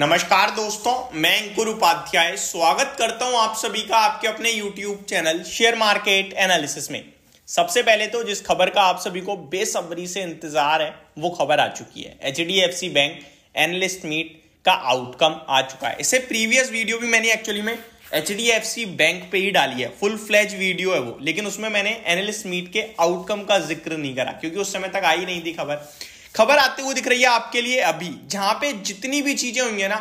नमस्कार दोस्तों मैं अंकुर उपाध्याय स्वागत करता हूं आप सभी का आपके अपने YouTube channel share market analysis में सबसे पहले तो जिस खबर का आप सभी को बेसब्री से इंतजार है वो खबर आ चुकी है एच बैंक एनालिस्ट मीट का आउटकम आ चुका है इसे प्रीवियस वीडियो भी मैंने एक्चुअली में एच बैंक पे ही डाली है फुल फ्लैज वीडियो है वो लेकिन उसमें मैंने एनालिस्ट मीट के आउटकम का जिक्र नहीं करा क्योंकि उस समय तक आई नहीं थी खबर खबर आते हुए दिख रही है आपके लिए अभी जहां पे जितनी भी चीजें होंगी ना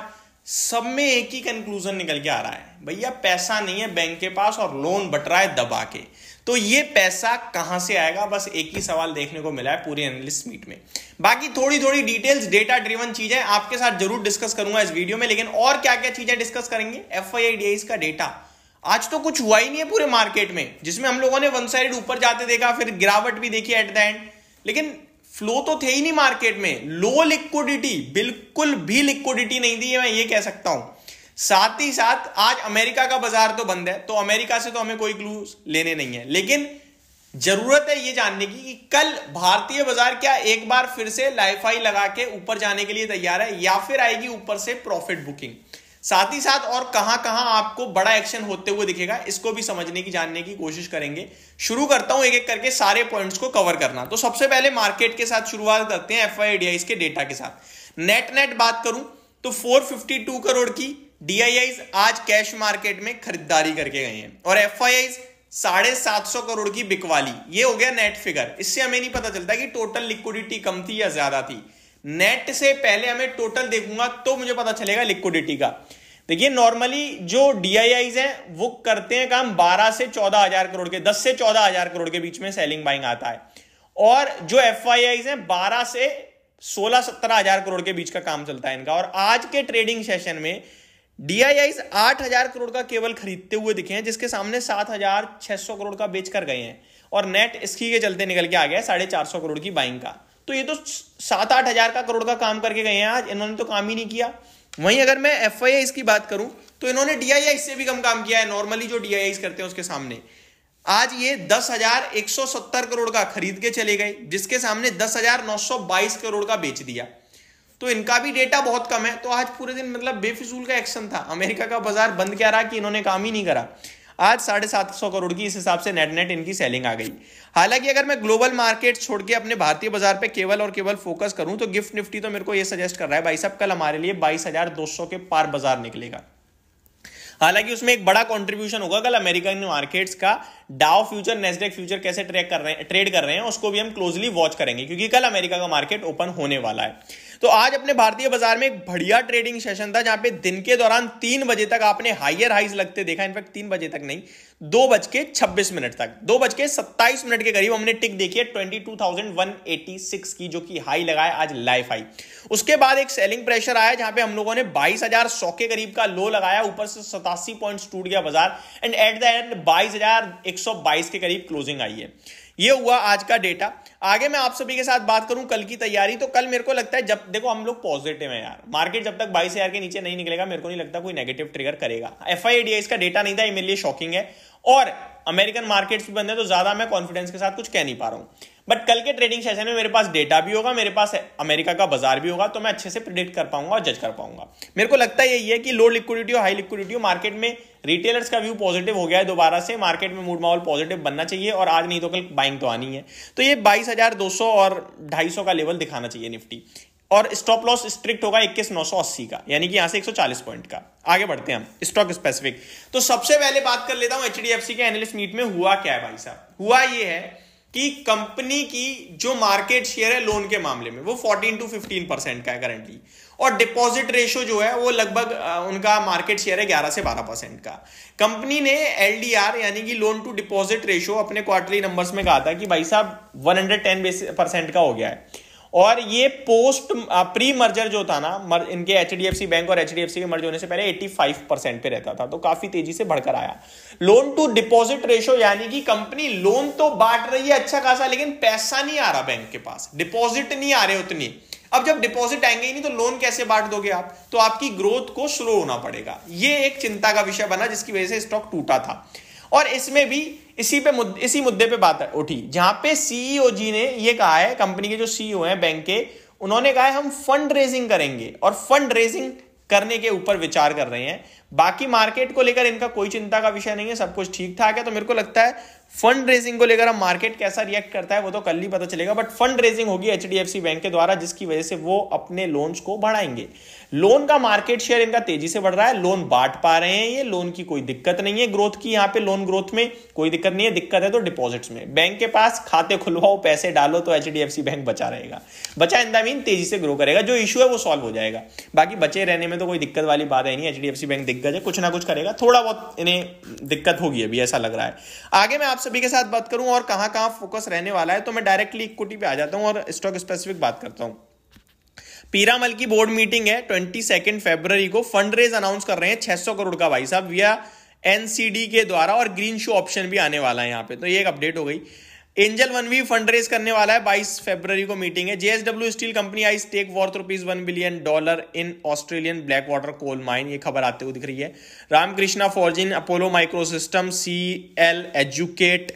सब में एक ही कंक्लूजन निकल के आ रहा है भैया पैसा नहीं है बैंक के पास और लोन बट रहा है दबा के तो ये पैसा कहां से आएगा बस एक ही सवाल देखने को मिला है पूरी एनालिस्ट मीट में बाकी थोड़ी थोड़ी डिटेल्स डेटा ड्रिवन चीजें आपके साथ जरूर डिस्कस करूंगा इस वीडियो में लेकिन और क्या क्या चीजें डिस्कस करेंगे एफ का डेटा आज तो कुछ हुआ ही नहीं है पूरे मार्केट में जिसमें हम लोगों ने वन साइड ऊपर जाते देखा फिर गिरावट भी देखी एट द एंड लेकिन फ्लो तो थे ही नहीं मार्केट में लो लिक्विडिटी बिल्कुल भी लिक्विडिटी नहीं थी मैं ये कह सकता हूं साथ ही साथ आज अमेरिका का बाजार तो बंद है तो अमेरिका से तो हमें कोई क्लू लेने नहीं है लेकिन जरूरत है ये जानने की कि कल भारतीय बाजार क्या एक बार फिर से लाइफाई लगा के ऊपर जाने के लिए तैयार है या फिर आएगी ऊपर से प्रॉफिट बुकिंग साथ ही साथ और कहां कहां आपको बड़ा एक्शन होते हुए दिखेगा इसको भी समझने की जानने की कोशिश करेंगे शुरू करता हूं एक एक करके सारे पॉइंट्स को कवर करना तो सबसे पहले मार्केट के साथ शुरुआत करते हैं एफ आई के डेटा के साथ नेट नेट बात करूं तो 452 करोड़ की डी आज कैश मार्केट में खरीदारी करके गए हैं और एफ साढ़े सात सौ करोड़ की बिकवाली ये हो गया नेट फिगर इससे हमें नहीं पता चलता कि टोटल लिक्विडिटी कम थी या ज्यादा थी नेट से पहले हमें टोटल देखूंगा तो मुझे पता चलेगा लिक्विडिटी का देखिए नॉर्मली जो डीआईआई हैं वो करते हैं काम 12 से चौदह हजार करोड़ के 10 से चौदह हजार करोड़ के बीच में सेलिंग बाइंग आता है और जो एफ हैं 12 से सोलह सत्रह हजार करोड़ के बीच का काम चलता है इनका और आज के ट्रेडिंग सेशन में डीआईआई आठ हजार करोड़ का केवल खरीदते हुए दिखे हैं जिसके सामने सात हजार छह सौ करोड़ का बेचकर गए हैं और नेट इसकी के चलते निकल के आ गया साढ़े चार सौ करोड़ की बाइंग का तो ये तो सात आठ हजार का करोड़ का काम करके गए हैं आज इन्होंने तो काम ही नहीं किया वहीं अगर मैं एफ की बात करूं तो इन्होंने डी से भी कम काम किया है नॉर्मली जो डी करते हैं उसके सामने आज ये दस हजार एक सौ सत्तर करोड़ का खरीद के चले गए जिसके सामने दस हजार नौ सौ बाईस करोड़ का बेच दिया तो इनका भी डेटा बहुत कम है तो आज पूरे दिन मतलब बेफिजूल का एक्शन था अमेरिका का बाजार बंद क्या रहा कि इन्होंने काम ही नहीं करा आज साढ़े सात सौ करोड़ की इस हिसाब से नेट नेट इनकी सेलिंग आ गई हालांकि अगर मैं ग्लोबल मार्केट छोड़ के अपने भारतीय बाजार पे केवल और केवल फोकस करूं तो गिफ्ट निफ्टी तो मेरे को ये सजेस्ट कर रहा है भाई साहब कल हमारे लिए बाईस हजार दो सौ के पार बाजार निकलेगा हालांकि उसमें एक बड़ा कंट्रीब्यूशन होगा कल अमेरिकन मार्केट्स का डाउ फ्यूचर नेस्डेक फ्यूचर कैसे ट्रैक कर रहे हैं ट्रेड कर रहे हैं उसको भी हम क्लोजली वॉच करेंगे क्योंकि कल अमेरिका का मार्केट ओपन होने वाला है तो आज अपने भारतीय बाजार में एक बढ़िया ट्रेडिंग सेशन था जहां पे दिन के दौरान तीन बजे तक आपने हाइयर हाइज लगते देखा इनफैक्ट तीन बजे तक नहीं दो बज के छब्बीस मिनट तक दो बज के सत्ताईस मिनट के करीब हमने टिक देखी है twenty two thousand one eighty six की जो कि हाई लगाए आज लाइफ हाई उसके बाद एक सेलिंग प्रेशर आया जहां पे हम लोगों ने बाईस हजार सौ के करीब का लो लगाया ऊपर से सतासी पॉइंट टूट गया बाजार एंड एट द एंड बाईस हजार एक सौ बाईस के करीब क्लोजिंग आई है ये हुआ आज का डेटा आगे मैं आप सभी के साथ बात करूं कल की तैयारी तो कल मेरे को लगता है जब देखो हम लोग पॉजिटिव हैं यार मार्केट जब तक बाईस हजार के नीचे नहीं निकलेगा मेरे को नहीं लगता कोई नेगेटिव ट्रिगर करेगा एफ आई इसका डेटा नहीं था ये मेरे लिए शॉकिंग है और अमेरिकन मार्केट्स भी बंद है तो ज्यादा मैं कॉन्फिडेंस के साथ कुछ कह नहीं पा रहा हूं बट कल के ट्रेडिंग सेशन में मेरे पास डेटा भी होगा मेरे पास अमेरिका का बाजार भी होगा तो मैं अच्छे से प्रिडिक्ट कर पाऊंगा और जज कर पाऊंगा मेरे को लगता है यही है कि लो लिक्विडिटी और हाई लिक्विडिटी मार्केट में रिटेलर्स का व्यू पॉजिटिव हो गया है दोबारा से मार्केट में मूड माहौल पॉजिटिव बनना चाहिए और आज नहीं तो कल बाइंग तो आनी है तो ये बाईस और ढाई का लेवल दिखाना चाहिए निफ्टी और स्टॉप लॉस स्ट्रिक्ट होगा इक्कीस नौ सौ अस्सी का यानी कि यहां से एक सौ चालीस पॉइंट का आगे बढ़ते हैं हम स्टॉक स्पेसिफिक तो सबसे पहले बात कर लेता हूं एच के एनालिस्ट मीट में हुआ क्या है भाई साहब हुआ ये है कि कंपनी की जो मार्केट शेयर है लोन के मामले में वो 14 टू 15 परसेंट का है करंटली और डिपॉजिट रेशियो जो है वो लगभग उनका मार्केट शेयर है 11 से 12 परसेंट का कंपनी ने एलडीआर यानी कि लोन टू डिपॉजिट रेशियो अपने क्वार्टरली नंबर्स में कहा था कि भाई साहब 110 परसेंट का हो गया है और ये पोस्ट प्री मर्जर जो था ना मर, इनके एच बैंक और एच के मर्ज होने से पहले 85 परसेंट पे रहता था तो काफी तेजी से बढ़कर आया लोन टू डिपॉजिट रेशो यानी कि कंपनी लोन तो बांट रही है अच्छा खासा लेकिन पैसा नहीं आ रहा बैंक के पास डिपॉजिट नहीं आ रहे उतनी अब जब डिपॉजिट आएंगे ही नहीं तो लोन कैसे बांट दोगे आप तो आपकी ग्रोथ को स्लो होना पड़ेगा ये एक चिंता का विषय बना जिसकी वजह से स्टॉक टूटा था और इसमें भी इसी पे मुद्दे इसी मुद्दे पे बात उठी जहां पे सीईओ e जी ने ये कहा है कंपनी के जो सीईओ e हैं बैंक के उन्होंने कहा है हम फंड रेजिंग करेंगे और फंड रेजिंग करने के ऊपर विचार कर रहे हैं बाकी मार्केट को लेकर इनका कोई चिंता का विषय नहीं है सब कुछ ठीक ठाक है तो मेरे को लगता है फंड रेजिंग को लेकर हम मार्केट कैसा रिएक्ट करता है वो तो कल ही पता चलेगा बट फंड रेजिंग होगी एच बैंक के द्वारा जिसकी वजह से वो अपने लोन्स को बढ़ाएंगे लोन का मार्केट शेयर इनका तेजी से बढ़ रहा है लोन बांट पा रहे हैं ये लोन की कोई दिक्कत नहीं है ग्रोथ की यहाँ पे लोन ग्रोथ में कोई दिक्कत नहीं है दिक्कत है तो डिपॉजिट्स में बैंक के पास खाते खुलवाओ पैसे डालो तो एच बैंक बचा रहेगा बचा इन द मीन तेजी से ग्रो करेगा जो इशू है वो सॉल्व हो जाएगा बाकी बचे रहने में तो कोई दिक्कत वाली बात है नहीं एच बैंक दिग्गज है कुछ ना कुछ करेगा थोड़ा बहुत इन्हें दिक्कत होगी अभी ऐसा लग रहा है आगे मैं आप सभी के साथ बात करूं और कहां कहां फोकस रहने वाला है तो मैं डायरेक्टली इक्विटी पे आ जाता हूं और स्टॉक स्पेसिफिक बात करता हूं पीरामल की बोर्ड मीटिंग है ट्वेंटी सेकेंड फेब्रवरी को फंड रेज अनाउंस कर रहे हैं 600 करोड़ का भाई साहब विया एनसीडी के द्वारा और ग्रीन शो ऑप्शन भी आने वाला है यहां पे तो ये एक अपडेट हो गई एंजल वन भी फंड रेज करने वाला है बाईस फेब्रवरी को मीटिंग है जेएसडब्ल्यू स्टील कंपनी आई stake worth rupees one billion dollar in Australian black water coal mine ये खबर आते हुए दिख रही है Ramakrishna forgings Apollo microsystem C L educate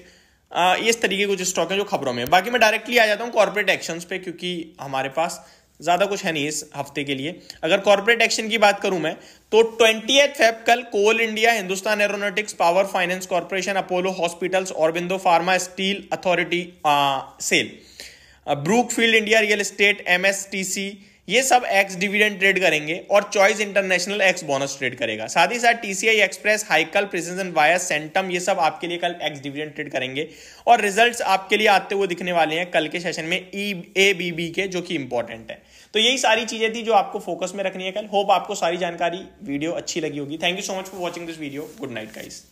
इस तरीके कुछ स्टॉक है जो खबरों में बाकी मैं डायरेक्टली आ जाता हूँ कॉर्पोरेट एक्शन पे क्योंकि हमारे पास ज़्यादा कुछ है नहीं इस हफ्ते के लिए अगर कॉर्पोरेट एक्शन की बात करूं मैं तो ट्वेंटी फेब कल Coal India Hindustan aeronautics power finance corporation Apollo hospitals बिंदो pharma steel authority SAIL Brookfield India real estate MSTC ये सब एक्स डिविडेंड ट्रेड करेंगे और choice international ex bonus trade करेगा साथ ही साथ टीसीआई एक्सप्रेस हाइकल प्रिजन वाया सेंटम ये सब आपके लिए कल एक्स डिविडेंड ट्रेड करेंगे और रिजल्ट्स आपके लिए आते हुए दिखने वाले हैं कल के सेशन में ई ए बी बी के जो कि इंपॉर्टेंट है तो यही सारी चीजें थी जो आपको फोकस में रखनी है कल होप आपको सारी जानकारी वीडियो अच्छी लगी होगी thank you so much for watching this video good night guys